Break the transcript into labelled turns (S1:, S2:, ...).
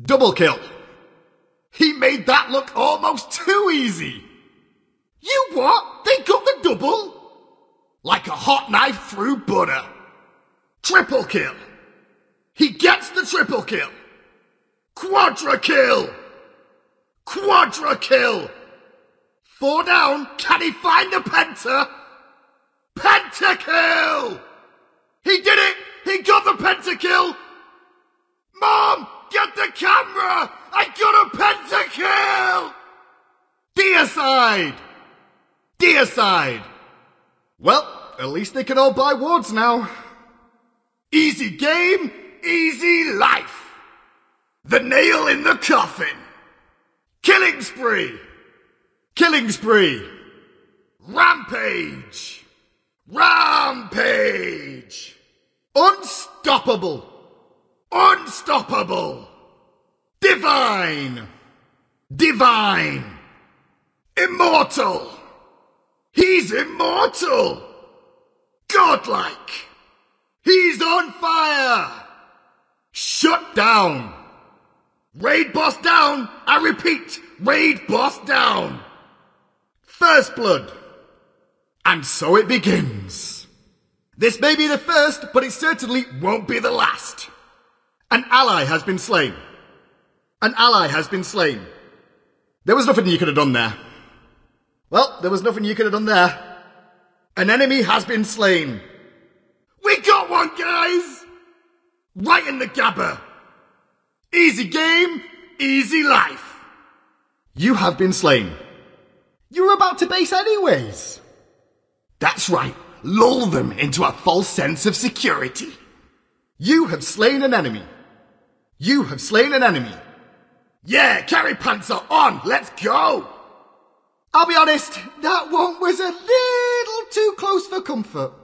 S1: Double kill. He made that look almost too easy. You what? They got the double? Like a hot knife through butter. Triple kill. He gets the triple kill. Quadra kill. Quadra kill. Four down. Can he find the penta? Pentakill! He did it! He got the pentakill! Deicide! Deicide! Well, at least they can all buy wards now. Easy game, easy life. The nail in the coffin. Killing spree. Killing spree. Rampage. Rampage. Unstoppable. Unstoppable. Divine. Divine. Immortal! He's immortal! Godlike! He's on fire! Shut down! Raid boss down! I repeat, raid boss down! First blood! And so it begins. This may be the first, but it certainly won't be the last. An ally has been slain. An ally has been slain. There was nothing you could have done there. Well, there was nothing you could have done there. An enemy has been slain. We got one, guys! Right in the gabba. Easy game, easy life. You have been slain. You were about to base anyways. That's right. Lull them into a false sense of security. You have slain an enemy. You have slain an enemy. Yeah, carry pants are on. Let's go. I'll be honest, that one was a little too close for comfort.